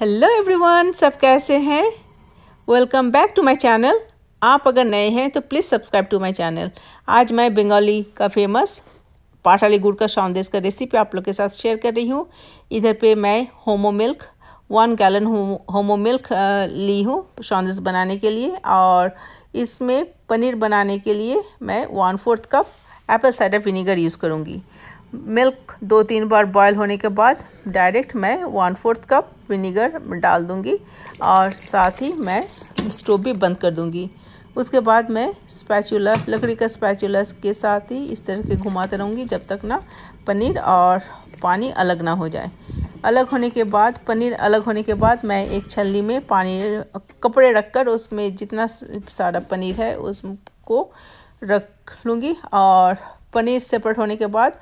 Hello everyone सब कैसे हैं welcome back to my channel आप अगर नए हैं तो please subscribe to my channel आज मैं बंगाली का फेमस पाटाली गुड़ का सौंदेश का रेसिपी आप लोग के साथ शेयर कर रही हूँ इधर पे मैं homo milk one gallon homo milk ली हूँ सौंदेश बनाने के लिए और इसमें पनीर बनाने के लिए मैं one fourth cup apple cider vinegar use करूँगी मिल्क दो तीन बार बॉयल होने के बाद डायरेक्ट मैं वन फोर्थ कप विनीगर डाल दूँगी और साथ ही मैं स्टोव भी बंद कर दूँगी उसके बाद मैं स्पैचुला लकड़ी का स्पैचुला के साथ ही इस तरह के घुमाते रहूँगी जब तक ना पनीर और पानी अलग ना हो जाए अलग होने के बाद पनीर अलग होने के बाद मैं एक छलनी में पानी कपड़े रखकर उसमें जितना सारा पनीर है उसको रख लूँगी और पनीर सेपरेट होने के बाद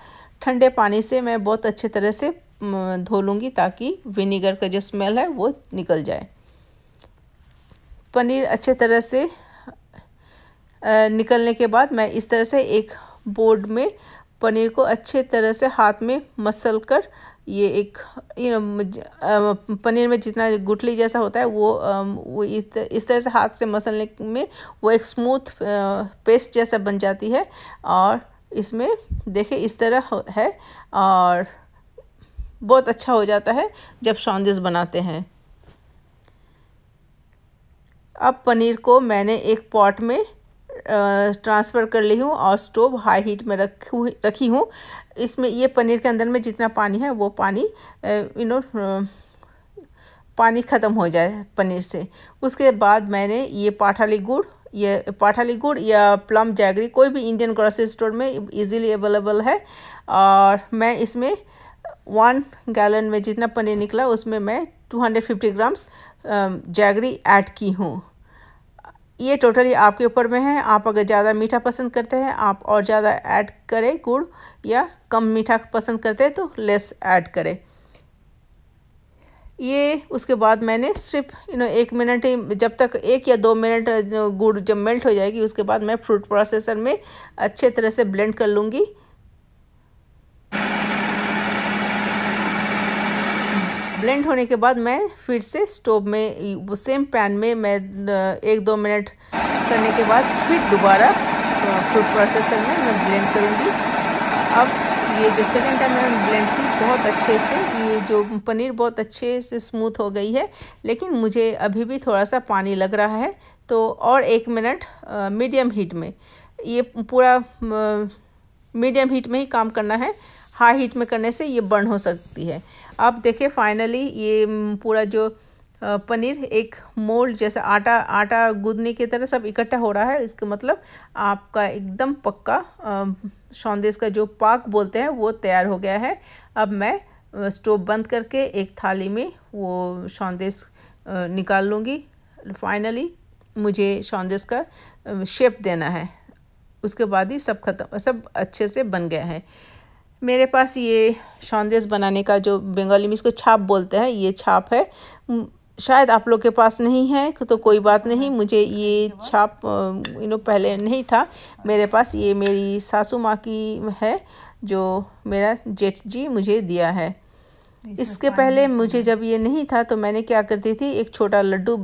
ठंडे पानी से मैं बहुत अच्छे तरह से धो लूँगी ताकि विनीगर का जो स्मेल है वो निकल जाए पनीर अच्छे तरह से निकलने के बाद मैं इस तरह से एक बोर्ड में पनीर को अच्छे तरह से हाथ में मसल कर ये एक यू नो पनीर में जितना गुठली जैसा होता है वो वो इस तरह से हाथ से मसलने में वो एक स्मूथ पेस्ट जैसा बन जाती है और इसमें देखें इस तरह है और बहुत अच्छा हो जाता है जब सौंदिस बनाते हैं अब पनीर को मैंने एक पॉट में ट्रांसफ़र कर ली हूँ और स्टोव हाई हीट में हुई रखी हूँ इसमें ये पनीर के अंदर में जितना पानी है वो पानी यू नो पानी ख़त्म हो जाए पनीर से उसके बाद मैंने ये पाठाली गुड़ ये पाठाली गुड़ या प्लम जैगरी कोई भी इंडियन ग्रोसरी स्टोर में इजीली अवेलेबल है और मैं इसमें वन गैलन में जितना पनीर निकला उसमें मैं two hundred fifty grams jaggery add की हूँ ये टोटली आपके ऊपर में है आप अगर ज़्यादा मीठा पसंद करते हैं आप और ज़्यादा ऐड करें गुड़ या कम मीठा पसंद करते हैं तो लेस ऐड करें ये उसके बाद मैंने सिर्फ यू नो एक मिनट जब तक एक या दो मिनट गुड़ जब मेल्ट हो जाएगी उसके बाद मैं फ्रूट प्रोसेसर में अच्छे तरह से ब्लेंड कर लूँगी ब्लेंड होने के बाद मैं फिर से स्टोव में सेम पैन में मैं uh, एक दो मिनट करने के बाद फिर दोबारा फ्रूट uh, प्रोसेसर में मैं ब्लेंड करूँगी अब ये जो सेकेंड टाइम मैंने ब्लेंड की बहुत अच्छे से ये जो पनीर बहुत अच्छे से स्मूथ हो गई है लेकिन मुझे अभी भी थोड़ा सा पानी लग रहा है तो और एक मिनट मीडियम हीट में ये पूरा मीडियम हीट में ही काम करना है हाई हीट में करने से ये बर्न हो सकती है अब देखिए फाइनली ये पूरा जो पनीर एक मोल्ड जैसे आटा आटा गूंदने की तरह सब इकट्ठा हो रहा है इसके मतलब आपका एकदम पक्का सौंदेश का जो पाक बोलते हैं वो तैयार हो गया है अब मैं स्टोव बंद करके एक थाली में वो सौंदेश निकाल लूँगी फाइनली मुझे सौंदेश का शेप देना है उसके बाद ही सब खत्म सब अच्छे से बन गया है मेरे पास ये सौंदेश बनाने का जो बंगाली में इसको छाप बोलते हैं ये छाप है शायद आप लोग के पास नहीं है तो कोई बात नहीं मुझे ये छाप यू नो पहले नहीं था मेरे पास ये मेरी सासू माँ की है जो मेरा जेठ जी मुझे दिया है इसके पहले तो मुझे जब ये नहीं था तो मैंने क्या करती थी एक छोटा लड्डू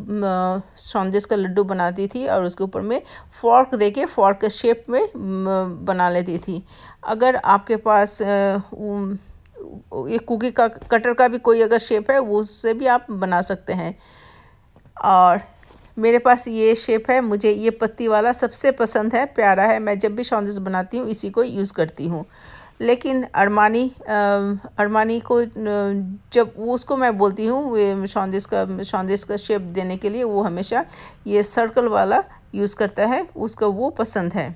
सौंदेश का लड्डू बनाती थी और उसके ऊपर में फॉर्क दे के फॉर्क शेप में बना लेती थी अगर आपके पास ये कुकी का कटर का भी कोई अगर शेप है वो उससे भी आप बना सकते हैं और मेरे पास ये शेप है मुझे ये पत्ती वाला सबसे पसंद है प्यारा है मैं जब भी शॉन्दिस बनाती हूँ इसी को यूज़ करती हूँ लेकिन अरमानी अरमानी को जब उसको मैं बोलती हूँ शॉन्दिस का शॉन्दिस का शेप देने के लिए वो हमेशा ये सर्कल वाला यूज़ करता है उसका वो पसंद है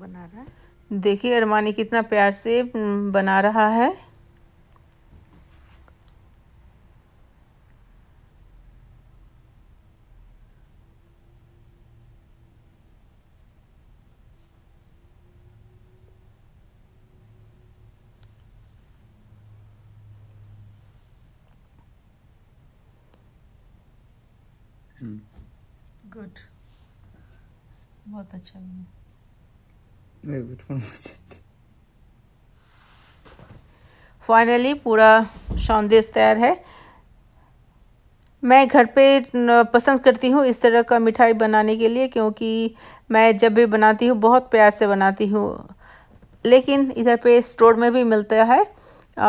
बना रहा है देखिए अरमानी कितना प्यार से बना रहा है गुड hmm. बहुत अच्छा बना Wait, which one was it? Finally पूरा शानदेश तैयार है मैं घर पे पसंद करती हूँ इस तरह का मिठाई बनाने के लिए क्योंकि मैं जब भी बनाती हूँ बहुत प्यार से बनाती हूँ लेकिन इधर पे स्टोर में भी मिलता है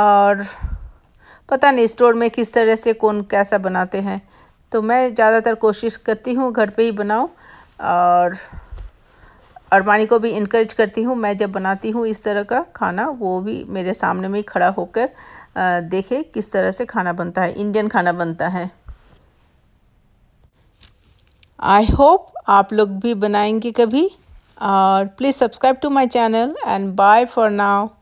और पता नहीं स्टोर में किस तरह से कौन कैसा बनाते हैं तो मैं ज़्यादातर कोशिश करती हूँ घर पे ही बनाऊँ और अरमानी को भी इनक्रेज करती हूँ मैं जब बनाती हूँ इस तरह का खाना वो भी मेरे सामने में खड़ा होकर देखे किस तरह से खाना बनता है इंडियन खाना बनता है आई होप आप लोग भी बनाएंगे कभी और please subscribe to my channel and bye for now